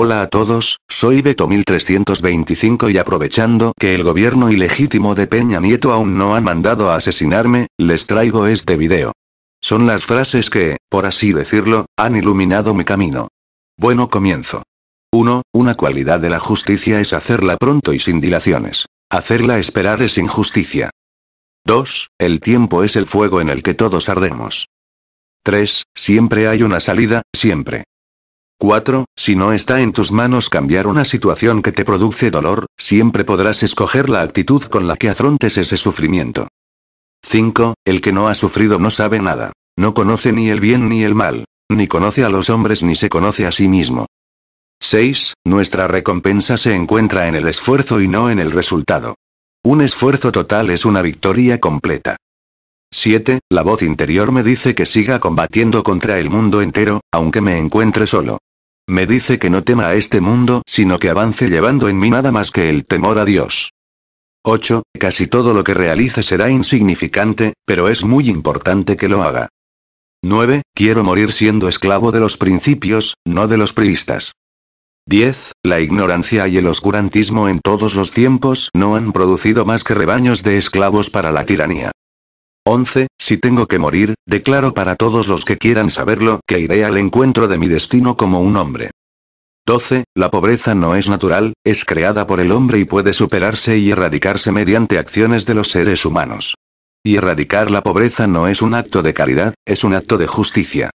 Hola a todos, soy Beto 1325 y aprovechando que el gobierno ilegítimo de Peña Nieto aún no ha mandado a asesinarme, les traigo este video. Son las frases que, por así decirlo, han iluminado mi camino. Bueno comienzo. 1. Una cualidad de la justicia es hacerla pronto y sin dilaciones. Hacerla esperar es injusticia. 2. El tiempo es el fuego en el que todos ardemos. 3. Siempre hay una salida, siempre. 4. Si no está en tus manos cambiar una situación que te produce dolor, siempre podrás escoger la actitud con la que afrontes ese sufrimiento. 5. El que no ha sufrido no sabe nada. No conoce ni el bien ni el mal. Ni conoce a los hombres ni se conoce a sí mismo. 6. Nuestra recompensa se encuentra en el esfuerzo y no en el resultado. Un esfuerzo total es una victoria completa. 7. La voz interior me dice que siga combatiendo contra el mundo entero, aunque me encuentre solo. Me dice que no tema a este mundo, sino que avance llevando en mí nada más que el temor a Dios. 8. Casi todo lo que realice será insignificante, pero es muy importante que lo haga. 9. Quiero morir siendo esclavo de los principios, no de los priistas. 10. La ignorancia y el oscurantismo en todos los tiempos no han producido más que rebaños de esclavos para la tiranía. 11. Si tengo que morir, declaro para todos los que quieran saberlo que iré al encuentro de mi destino como un hombre. 12. La pobreza no es natural, es creada por el hombre y puede superarse y erradicarse mediante acciones de los seres humanos. Y erradicar la pobreza no es un acto de caridad, es un acto de justicia.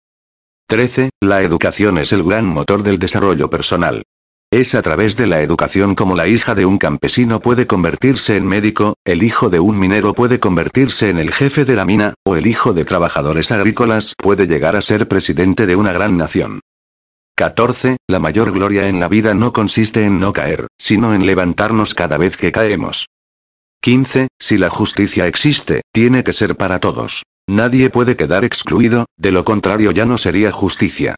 13. La educación es el gran motor del desarrollo personal. Es a través de la educación como la hija de un campesino puede convertirse en médico, el hijo de un minero puede convertirse en el jefe de la mina, o el hijo de trabajadores agrícolas puede llegar a ser presidente de una gran nación. 14. La mayor gloria en la vida no consiste en no caer, sino en levantarnos cada vez que caemos. 15. Si la justicia existe, tiene que ser para todos. Nadie puede quedar excluido, de lo contrario ya no sería justicia.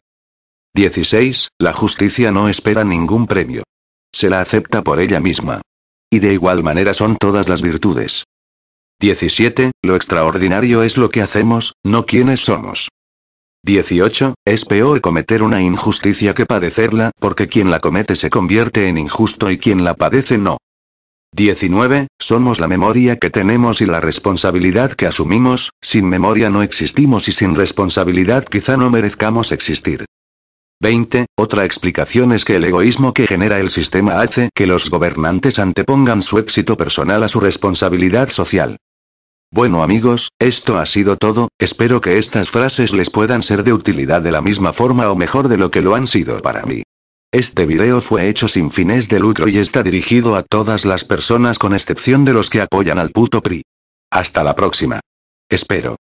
16. La justicia no espera ningún premio. Se la acepta por ella misma. Y de igual manera son todas las virtudes. 17. Lo extraordinario es lo que hacemos, no quienes somos. 18. Es peor cometer una injusticia que padecerla, porque quien la comete se convierte en injusto y quien la padece no. 19. Somos la memoria que tenemos y la responsabilidad que asumimos, sin memoria no existimos y sin responsabilidad quizá no merezcamos existir. 20. Otra explicación es que el egoísmo que genera el sistema hace que los gobernantes antepongan su éxito personal a su responsabilidad social. Bueno amigos, esto ha sido todo, espero que estas frases les puedan ser de utilidad de la misma forma o mejor de lo que lo han sido para mí. Este video fue hecho sin fines de lucro y está dirigido a todas las personas con excepción de los que apoyan al puto PRI. Hasta la próxima. Espero.